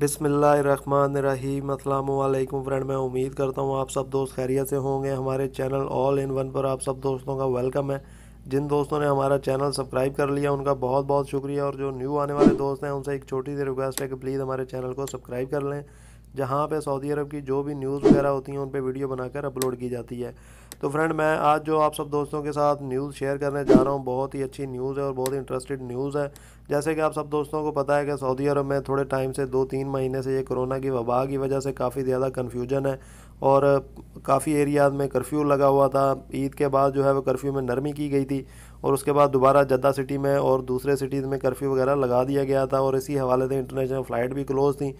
बिसमीम अल्लाम फ्रेंड मैं उम्मीद करता हूँ आप सब दोस्त खैरियत से होंगे हमारे चैनल ऑल इन वन पर आप सब दोस्तों का वेलकम है जिन दोस्तों ने हमारा चैनल सब्सक्राइब कर लिया उनका बहुत बहुत शुक्रिया और जो न्यू आने वाले दोस्त हैं उनसे एक छोटी सी रिक्वेस्ट है कि प्लीज़ हमारे चैनल को सब्सक्राइब कर लें जहाँ पे सऊदी अरब की जो भी न्यूज़ वगैरह होती हैं उन पे वीडियो बनाकर अपलोड की जाती है तो फ्रेंड मैं आज जो आप सब दोस्तों के साथ न्यूज़ शेयर करने जा रहा हूँ बहुत ही अच्छी न्यूज़ है और बहुत ही इंटरेस्टेड न्यूज़ है जैसे कि आप सब दोस्तों को पता है कि सऊदी अरब में थोड़े टाइम से दो तीन महीने से ये कोरोना की वबा की वजह से काफ़ी ज़्यादा कन्फ्यूजन है और काफ़ी एरियाज़ में कर्फ्यू लगा हुआ था ईद के बाद जो है वो कर्फ्यू में नरमी की गई थी और उसके बाद दोबारा जद्दा सिटी में और दूसरे सिटीज़ में कर्फ्यू वगैरह लगा दिया गया था और इसी हवाले से इंटरनेशनल फ़्लाइट भी क्लोज थी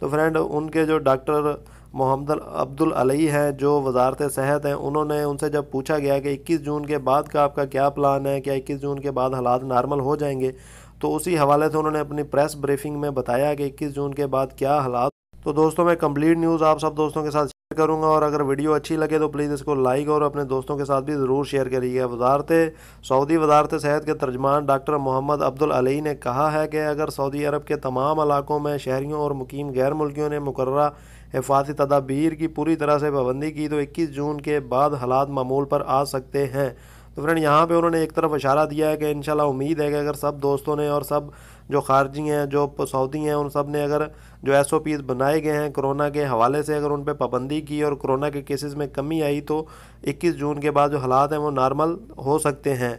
तो फ्रेंड उनके जो डॉक्टर मोहम्मद अब्दुल अली हैं जो वजारत सेहत हैं उन्होंने उनसे जब पूछा गया कि 21 जून के बाद का आपका क्या प्लान है क्या 21 जून के बाद हालात नॉर्मल हो जाएंगे तो उसी हवाले से उन्होंने अपनी प्रेस ब्रीफिंग में बताया कि इक्कीस जून के बाद क्या हालात तो दोस्तों मैं कंप्लीट न्यूज़ आप सब दोस्तों के साथ करूँगा और अगर वीडियो अच्छी लगे तो प्लीज़ इसको लाइक और अपने दोस्तों के साथ भी ज़रूर शेयर करिएगा वजारत सऊदी वजारत सेहत के तर्जमान डॉक्टर मोहम्मद अब्दुल अली ने कहा है कि अगर सऊदी अरब के तमाम इलाकों में शहरीों और मुकीम गैर मुल्कियों ने मुकर हिफाजती तदाबीर की पूरी तरह से पाबंदी की तो इक्कीस जून के बाद हालात मामूल पर आ सकते हैं तो फ्रेंड यहाँ पे उन्होंने एक तरफ इशारा दिया है कि इन उम्मीद है कि अगर सब दोस्तों ने और सब जो खारजी हैं जो सऊदी हैं उन सब ने अगर जो एस ओ पीज़ बनाए गए हैं कोरोना के हवाले से अगर उन पर पाबंदी की और कोरोना के केसेस में कमी आई तो 21 जून के बाद जो हालात हैं वो नॉर्मल हो सकते हैं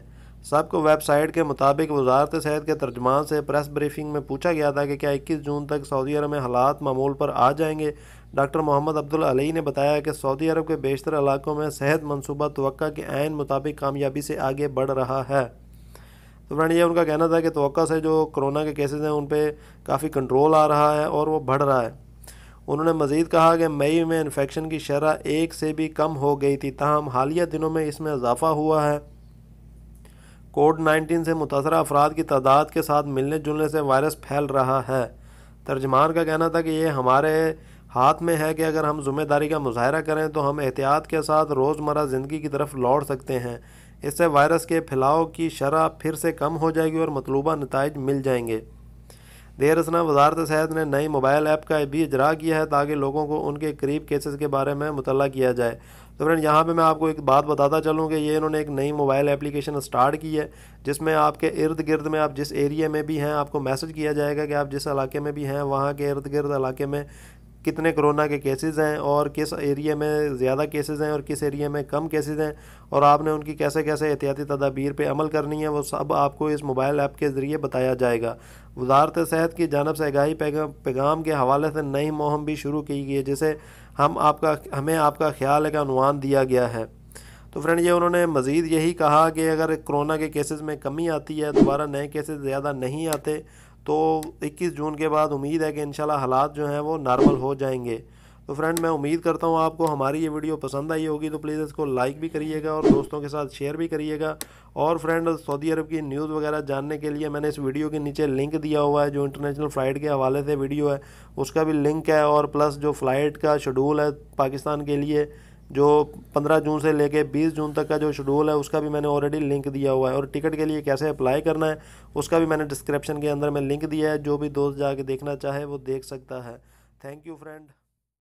सबको वेबसाइट के मुताबिक वजारत सेहत के तर्जमान से प्रेस ब्रीफिंग में पूछा गया था कि क्या 21 जून तक सऊदी अरब में हालात मामूल पर आ जाएंगे डॉक्टर मोहम्मद अब्दुल अली ने बताया कि सऊदी अरब के बेशतर इलाकों में सेहत मनसूबा तो के आयन मुताबिक कामयाबी से आगे बढ़ रहा है तो फ्रेंड ये उनका कहना था कि तो से जो कोरोना के केसेज़ हैं उन पर काफ़ी कंट्रोल आ रहा है और वो बढ़ रहा है उन्होंने मज़ीद कहा कि मई में इन्फेक्शन की शरह एक से भी कम हो गई थी तहम हालिया दिनों में इसमें इजाफा हुआ है कोविड नाइन्टीन से मुतासर अफराद की तादाद के साथ मिलने जुलने से वायरस फैल रहा है तर्जमान का कहना था कि ये हमारे हाथ में है कि अगर हम जिम्मेदारी का मुजाहरा करें तो हम एहतियात के साथ रोज़मर्रा ज़िंदगी की तरफ लौट सकते हैं इससे वायरस के फैलाव की शरह फिर से कम हो जाएगी और मतलूबा नतज मिल जाएंगे देर रसना वजारत सेहत ने नई मोबाइल ऐप का भी इजरा किया है ताकि लोगों को उनके करीब केसेस के बारे में मुतल किया जाए तो फ्रेंड यहाँ पे मैं आपको एक बात बताता चलूँ कि ये इन्होंने एक नई मोबाइल एप्लीकेशन स्टार्ट की है जिसमें आपके इर्द गिर्द में आप जिस एरिया में भी हैं आपको मैसेज किया जाएगा कि आप जिस इलाके में भी हैं वहाँ के इर्द गिर्द इलाके में कितने कोरोना के केसेस हैं और किस एरिया में ज़्यादा केसेस हैं और किस एरिया में कम केसेस हैं और आपने उनकी कैसे कैसे एहतियाती तदाबीर पे अमल करनी है वो सब आपको इस मोबाइल ऐप के ज़रिए बताया जाएगा वजारत सेहत की जानब से आगाही पैगाम के हवाले से नई मुहम भी शुरू की गई है जिसे हम आपका हमें आपका ख्याल का अनुमान दिया गया है तो फ्रेंड ये उन्होंने मज़ीद यही कहा कि अगर कोरोना के केसेज़ में कमी आती है दोबारा नए केसेज ज़्यादा नहीं आते तो 21 जून के बाद उम्मीद है कि इन हालात जो हैं वो नॉर्मल हो जाएंगे तो फ्रेंड मैं उम्मीद करता हूँ आपको हमारी ये वीडियो पसंद आई होगी तो प्लीज़ इसको लाइक भी करिएगा और दोस्तों के साथ शेयर भी करिएगा और फ्रेंड सऊदी अरब की न्यूज़ वगैरह जानने के लिए मैंने इस वीडियो के नीचे लिंक दिया हुआ है जो इंटरनेशनल फ़्लाइट के हवाले से वीडियो है उसका भी लिंक है और प्लस जो फ़्लाइट का शेड्यूल है पाकिस्तान के लिए जो 15 जून से लेके 20 जून तक का जो शेड्यूल है उसका भी मैंने ऑलरेडी लिंक दिया हुआ है और टिकट के लिए कैसे अप्लाई करना है उसका भी मैंने डिस्क्रिप्शन के अंदर में लिंक दिया है जो भी दोस्त जाके देखना चाहे वो देख सकता है थैंक यू फ्रेंड